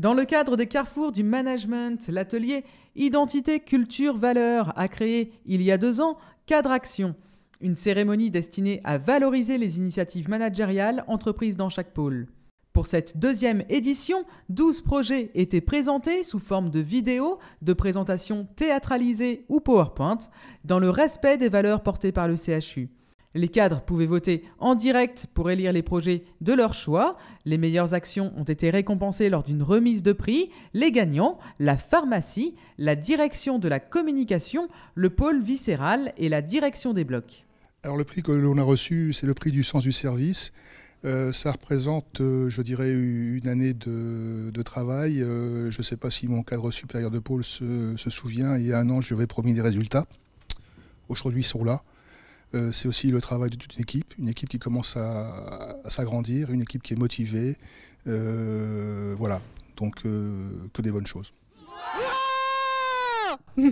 Dans le cadre des carrefours du management, l'atelier Identité, culture, valeurs a créé il y a deux ans Cadre Action, une cérémonie destinée à valoriser les initiatives managériales entreprises dans chaque pôle. Pour cette deuxième édition, 12 projets étaient présentés sous forme de vidéos, de présentations théâtralisées ou PowerPoint, dans le respect des valeurs portées par le CHU. Les cadres pouvaient voter en direct pour élire les projets de leur choix. Les meilleures actions ont été récompensées lors d'une remise de prix. Les gagnants, la pharmacie, la direction de la communication, le pôle viscéral et la direction des blocs. Alors le prix que l'on a reçu, c'est le prix du sens du service. Euh, ça représente, euh, je dirais, une année de, travail. Euh, je ne sais pas si mon cadre supérieur de pôle se, se souvient. Il y a un an, je lui avais promis des résultats. Aujourd'hui, ils sont là. Euh, c'est aussi le travail de toute une équipe, une équipe qui commence à, s'agrandir, une équipe qui est motivée. Euh, voilà, donc euh, que des bonnes choses.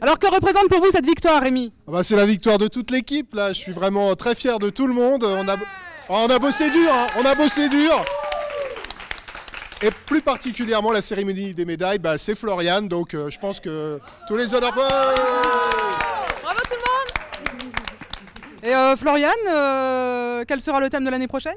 Alors que représente pour vous cette victoire, Rémi ah bah, C'est la victoire de toute l'équipe, là. Je suis vraiment très fier de tout le monde. On a, oh, on a bossé dur, hein. on a bossé dur. Et plus particulièrement la cérémonie des médailles, bah, c'est Florian, donc je pense que tous les honneurs... Et euh, Floriane, euh, quel sera le thème de l'année prochaine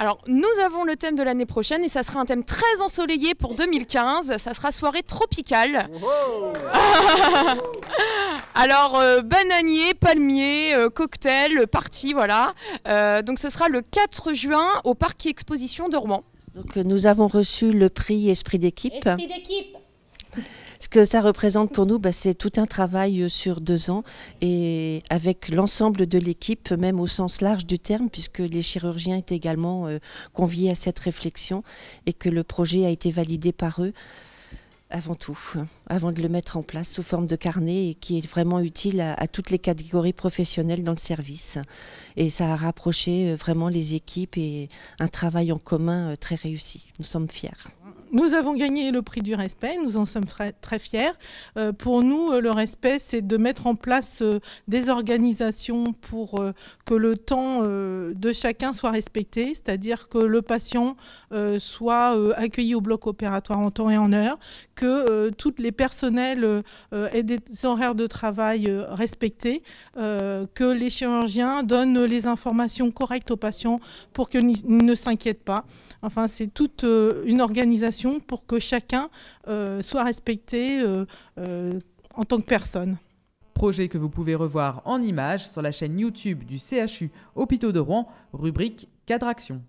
alors, nous avons le thème de l'année prochaine et ça sera un thème très ensoleillé pour 2015. Ça sera soirée tropicale. Oh, oh. Alors, euh, bananier, palmier, cocktail, party, voilà. donc, ce sera le 4 juin au Parc Exposition de Rouen. Donc, nous avons reçu le prix Esprit d'équipe. Esprit d'équipe ce que ça représente pour nous, bah, c'est tout un travail euh, sur deux ans et avec l'ensemble de l'équipe, même au sens large du terme, puisque les chirurgiens étaient également euh, conviés à cette réflexion et que le projet a été validé par eux avant tout, avant de le mettre en place sous forme de carnet et qui est vraiment utile à, toutes les catégories professionnelles dans le service. Et ça a rapproché euh, vraiment les équipes et un travail en commun très réussi. Nous sommes fiers nous avons gagné le prix du respect, nous en sommes très, fiers. Euh, pour nous, euh, le respect, c'est de mettre en place euh, des organisations pour que le temps de chacun soit respecté, c'est-à-dire que le patient soit accueilli au bloc opératoire en temps et en heure, que tous les personnels aient des horaires de travail respectés, que les chirurgiens donnent les informations correctes aux patients pour qu'ils ne s'inquiètent pas. Enfin, c'est toute une organisation pour que chacun euh, soit respecté euh, euh, en tant que personne. Projet que vous pouvez revoir en images sur la chaîne YouTube du CHU Hôpitaux de Rouen, rubrique Cadre actions.